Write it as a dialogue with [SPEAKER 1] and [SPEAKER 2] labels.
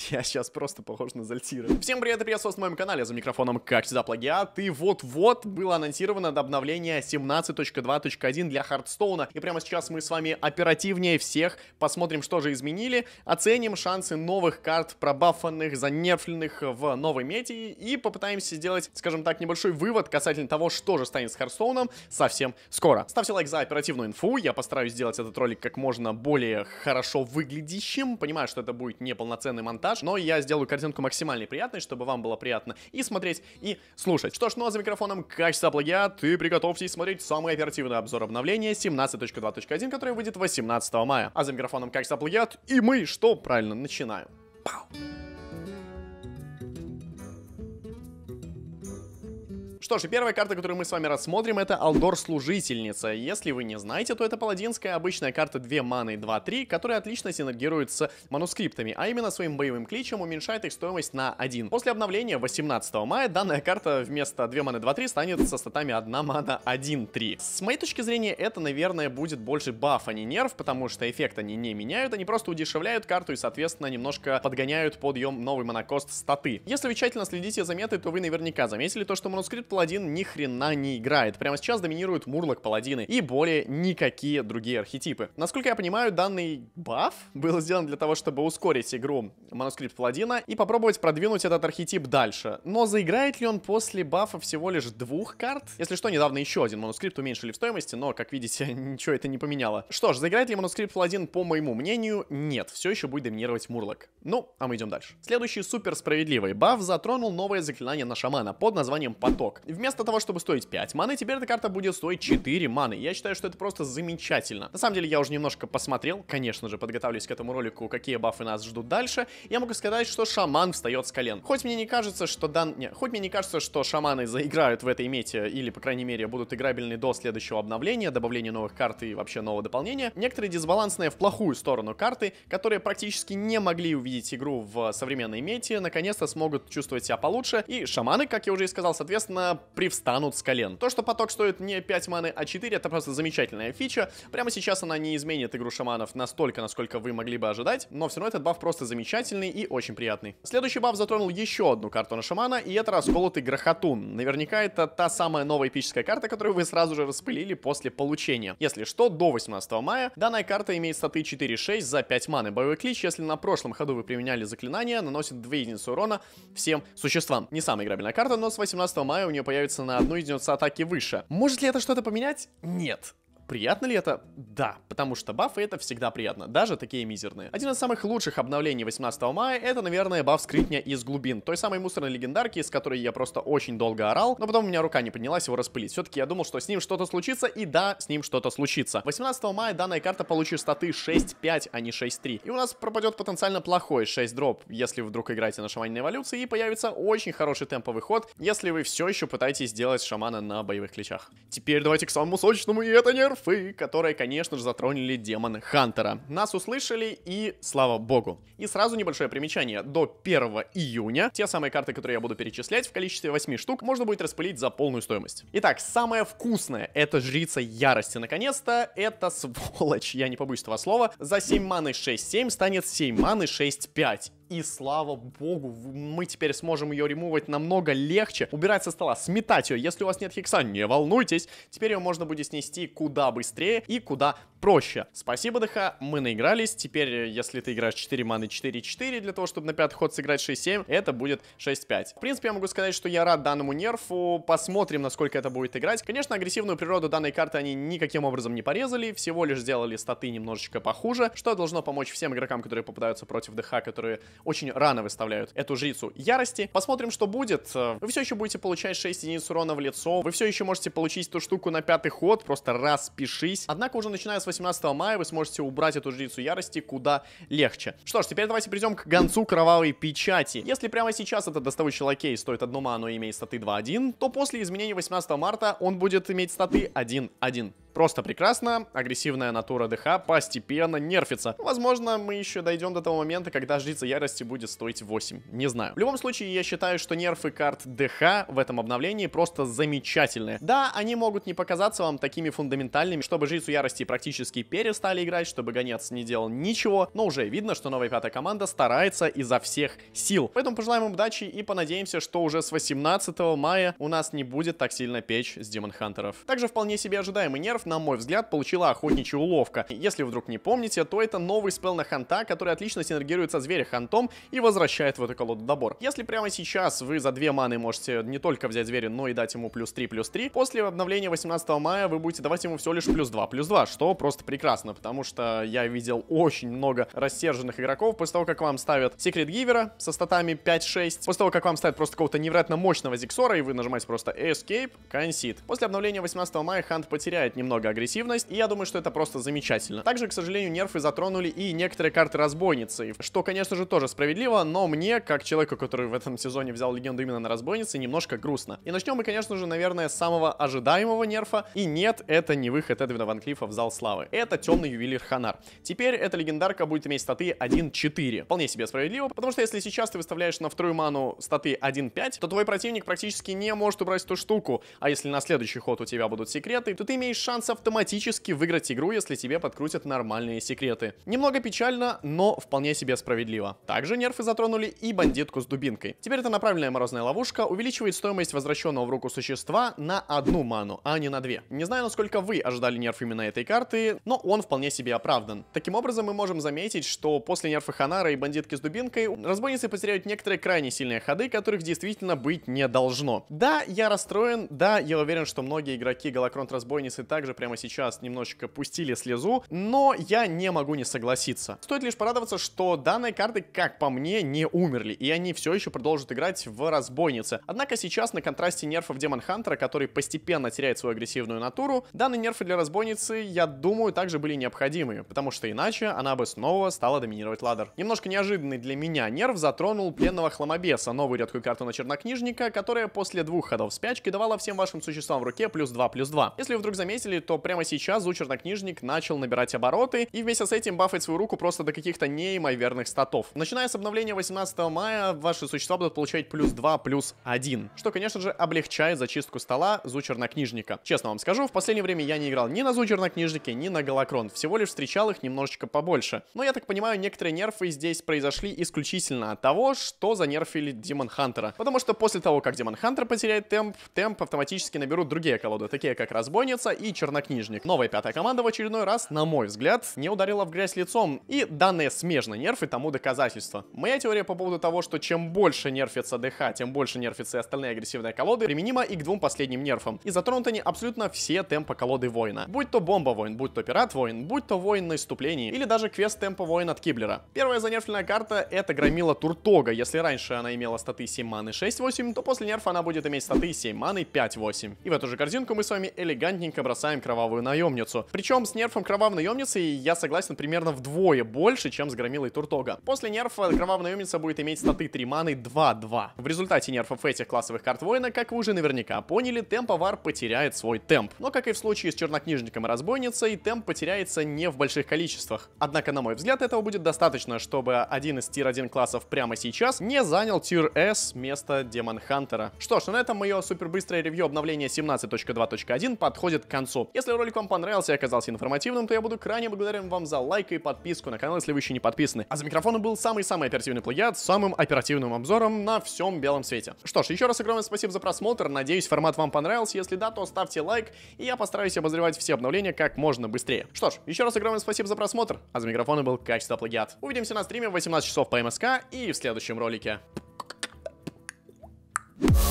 [SPEAKER 1] Я сейчас просто похож на Зальтира. Всем привет и приветствую на моем канале, за микрофоном, как всегда, плагиат. И вот-вот было анонсировано обновление 17.2.1 для Хардстоуна. И прямо сейчас мы с вами оперативнее всех посмотрим, что же изменили, оценим шансы новых карт, пробафанных, занерфленных в новой мете и попытаемся сделать, скажем так, небольшой вывод касательно того, что же станет с Хардстоуном совсем скоро. Ставьте лайк за оперативную инфу, я постараюсь сделать этот ролик как можно более хорошо выглядящим. Понимаю, что это будет неполноценный монтаж, продаж, но я сделаю картинку максимально приятной, чтобы вам было приятно и смотреть, и слушать. Что ж, ну а за микрофоном качество плагиат, и приготовьтесь смотреть самый оперативный обзор обновления 17.2.1, который выйдет 18 мая. А за микрофоном качество плагиат, и мы, что правильно, начинаем. Пау! Что ж, первая карта, которую мы с вами рассмотрим, это Алдор Служительница. Если вы не знаете, то это паладинская обычная карта 2 маны 2-3, которая отлично синергирует с манускриптами, а именно своим боевым кличем уменьшает их стоимость на 1. После обновления 18 мая данная карта вместо 2 маны 2-3 станет со статами 1 мана 1-3. С моей точки зрения, это, наверное, будет больше баф, а не нерв, потому что эффект они не меняют, они просто удешевляют карту и, соответственно, немножко подгоняют подъем новый монокост статы. Если вы тщательно следите за метой, то вы наверняка заметили то, что манускрипт паладин ни хрена не играет. Прямо сейчас доминируют мурлок паладины и более никакие другие архетипы. Насколько я понимаю, данный баф был сделан для того, чтобы ускорить игру манускрипт паладина и попробовать продвинуть этот архетип дальше. Но заиграет ли он после бафа всего лишь двух карт? Если что, недавно еще один манускрипт уменьшили в стоимости, но, как видите, ничего это не поменяло. Что ж, заиграет ли манускрипт паладин, по моему мнению, нет. Все еще будет доминировать мурлок. Ну, а мы идем дальше. Следующий супер справедливый баф затронул новое заклинание на шамана под названием «Поток». Вместо того, чтобы стоить 5 маны, теперь эта карта будет стоить 4 маны. Я считаю, что это просто замечательно. На самом деле, я уже немножко посмотрел, конечно же, подготовлюсь к этому ролику, какие бафы нас ждут дальше. Я могу сказать, что шаман встает с колен. Хоть мне не кажется, что дан... Не, хоть мне не кажется, что шаманы заиграют в этой мете, или, по крайней мере, будут играбельны до следующего обновления, добавления новых карт и вообще нового дополнения, некоторые дисбалансные в плохую сторону карты, которые практически не могли увидеть игру в современной мете, наконец-то смогут чувствовать себя получше, и шаманы, как я уже и сказал, соответственно, привстанут с колен. То, что поток стоит не 5 маны, а 4, это просто замечательная фича. Прямо сейчас она не изменит игру шаманов настолько, насколько вы могли бы ожидать, но все равно этот баф просто замечательный и очень приятный. Следующий баф затронул еще одну карту на шамана, и это расколотый грохотун. Наверняка это та самая новая эпическая карта, которую вы сразу же распылили после получения. Если что, до 18 мая данная карта имеет статы 4-6 за 5 маны. Боевой клич, если на прошлом ходу вы применяли заклинание, наносит 2 единицы урона всем существам. Не самая играбельная карта, но с 18 мая у нее нее появится на одну единицу атаки выше. Может ли это что-то поменять? Нет. Приятно ли это? Да потому что бафы это всегда приятно, даже такие мизерные. Один из самых лучших обновлений 18 мая это, наверное, баф скрытня из глубин, той самой мусорной легендарки, с которой я просто очень долго орал, но потом у меня рука не поднялась его распылить. Все-таки я думал, что с ним что-то случится, и да, с ним что-то случится. 18 мая данная карта получит статы 6-5, а не 6-3. И у нас пропадет потенциально плохой 6-дроп, если вдруг играете на шаманной эволюции, и появится очень хороший темповый ход, если вы все еще пытаетесь сделать шамана на боевых кличах. Теперь давайте к самому сочному, и это нерфы, которые, конечно же, затронут похоронили демон Хантера. Нас услышали и слава богу. И сразу небольшое примечание. До 1 июня те самые карты, которые я буду перечислять в количестве 8 штук, можно будет распылить за полную стоимость. Итак, самое вкусное это жрица ярости. Наконец-то это сволочь, я не побоюсь этого слова. За 7 маны 6-7 станет 7 маны 6-5 и слава богу, мы теперь сможем ее ремувать намного легче. Убирать со стола, сметать ее, если у вас нет хекса, не волнуйтесь, теперь ее можно будет снести куда быстрее и куда проще. Спасибо, ДХ, мы наигрались, теперь э, если ты играешь 4 маны 4-4, для того, чтобы на пятый ход сыграть 6-7, это будет 6-5. В принципе, я могу сказать, что я рад данному нерфу, посмотрим, насколько это будет играть. Конечно, агрессивную природу данной карты они никаким образом не порезали, всего лишь сделали статы немножечко похуже, что должно помочь всем игрокам, которые попадаются против ДХ, которые очень рано выставляют эту жрицу ярости. Посмотрим, что будет. Э, вы все еще будете получать 6 единиц урона в лицо. Вы все еще можете получить эту штуку на пятый ход. Просто распишись. Однако уже начиная с 18 мая вы сможете убрать эту жрицу ярости куда легче. Что ж, теперь давайте перейдем к гонцу кровавой печати. Если прямо сейчас этот доставочный лакей стоит одну ману и имеет статы 2-1, то после изменения 18 марта он будет иметь статы 1-1. Просто прекрасно, агрессивная натура ДХ постепенно нерфится. Возможно, мы еще дойдем до того момента, когда жрица ярости будет стоить 8, не знаю. В любом случае, я считаю, что нерфы карт ДХ в этом обновлении просто замечательные. Да, они могут не показаться вам такими фундаментальными, чтобы жрицу ярости практически перестали играть, чтобы гонец не делал ничего, но уже видно, что новая пятая команда старается изо всех сил. Поэтому пожелаем им удачи и понадеемся, что уже с 18 мая у нас не будет так сильно печь с демон хантеров. Также вполне себе ожидаемый нерв героев, на мой взгляд, получила охотничья уловка. Если вдруг не помните, то это новый спел на ханта, который отлично синергирует со зверя хантом и возвращает в эту колоду добор. Если прямо сейчас вы за две маны можете не только взять зверя, но и дать ему плюс 3, плюс 3, после обновления 18 мая вы будете давать ему всего лишь плюс 2, плюс 2, что просто прекрасно, потому что я видел очень много рассерженных игроков после того, как вам ставят секрет гивера со статами 5-6, после того, как вам ставят просто какого-то невероятно мощного зиксора, и вы нажимаете просто Escape, Concede. После обновления 18 мая Хант потеряет немного немного агрессивность, и я думаю, что это просто замечательно. Также, к сожалению, нерфы затронули и некоторые карты разбойницы, что, конечно же, тоже справедливо, но мне, как человеку, который в этом сезоне взял легенду именно на разбойнице, немножко грустно. И начнем мы, конечно же, наверное, с самого ожидаемого нерфа, и нет, это не выход Эдвина Ван Клифа в зал славы. Это темный ювелир Ханар. Теперь эта легендарка будет иметь статы 1-4. Вполне себе справедливо, потому что если сейчас ты выставляешь на вторую ману статы 1-5, то твой противник практически не может убрать эту штуку, а если на следующий ход у тебя будут секреты, то ты имеешь шанс шанс автоматически выиграть игру, если тебе подкрутят нормальные секреты. Немного печально, но вполне себе справедливо. Также нерфы затронули и бандитку с дубинкой. Теперь это направленная морозная ловушка увеличивает стоимость возвращенного в руку существа на одну ману, а не на две. Не знаю, насколько вы ожидали нерф именно этой карты, но он вполне себе оправдан. Таким образом, мы можем заметить, что после нерфа Ханара и бандитки с дубинкой, разбойницы потеряют некоторые крайне сильные ходы, которых действительно быть не должно. Да, я расстроен, да, я уверен, что многие игроки Галакронт Разбойницы также также прямо сейчас немножечко пустили слезу, но я не могу не согласиться. Стоит лишь порадоваться, что данные карты, как по мне, не умерли, и они все еще продолжат играть в разбойнице. Однако сейчас на контрасте нерфов Демон Хантера, который постепенно теряет свою агрессивную натуру, данные нерфы для разбойницы, я думаю, также были необходимы, потому что иначе она бы снова стала доминировать ладер. Немножко неожиданный для меня нерв затронул пленного хламобеса, новую редкую карту на чернокнижника, которая после двух ходов спячки давала всем вашим существам в руке плюс 2 плюс 2. Если вы вдруг заметили, то прямо сейчас Зу Чернокнижник начал набирать обороты и вместе с этим бафает свою руку просто до каких-то неимоверных статов. Начиная с обновления 18 мая, ваши существа будут получать плюс 2, плюс 1, что, конечно же, облегчает зачистку стола Зу Чернокнижника. Честно вам скажу, в последнее время я не играл ни на Зу Чернокнижнике, ни на Голокрон, всего лишь встречал их немножечко побольше. Но я так понимаю, некоторые нерфы здесь произошли исключительно от того, что занерфили Демон Хантера. Потому что после того, как Демон Хантер потеряет темп, темп автоматически наберут другие колоды, такие как Разбойница и Чернокнижник чернокнижник. Новая пятая команда в очередной раз, на мой взгляд, не ударила в грязь лицом, и данные смежные нерфы тому доказательство. Моя теория по поводу того, что чем больше нерфится ДХ, тем больше нерфится и остальные агрессивные колоды, применима и к двум последним нерфам, и затронуты они абсолютно все темпы колоды воина. Будь то бомба воин, будь то пират воин, будь то воин на иступлении, или даже квест темпа воин от Киблера. Первая занерфленная карта это громила Туртога, если раньше она имела статы 7 маны 6-8, то после нерфа она будет иметь статы 7 маны 5-8. И в эту же корзинку мы с вами элегантненько бросаем нерфим кровавую наемницу. Причем с нерфом кровавой наемницы я согласен примерно вдвое больше, чем с громилой Туртога. После нерфа кровавая наемница будет иметь статы 3 маны 2-2. В результате нерфов этих классовых карт воина, как вы уже наверняка поняли, темповар потеряет свой темп. Но как и в случае с чернокнижником и разбойницей, темп потеряется не в больших количествах. Однако, на мой взгляд, этого будет достаточно, чтобы один из тир-1 классов прямо сейчас не занял тир-S место Демон Хантера. Что ж, на этом мое супербыстрое ревью обновления 17.2.1 подходит к концу. Если ролик вам понравился и оказался информативным, то я буду крайне благодарен вам за лайк и подписку на канал, если вы еще не подписаны. А за микрофоном был самый-самый оперативный плагиат с самым оперативным обзором на всем белом свете. Что ж, еще раз огромное спасибо за просмотр, надеюсь формат вам понравился, если да, то ставьте лайк, и я постараюсь обозревать все обновления как можно быстрее. Что ж, еще раз огромное спасибо за просмотр, а за микрофоном был Качество Плагиат. Увидимся на стриме в 18 часов по МСК и в следующем ролике. you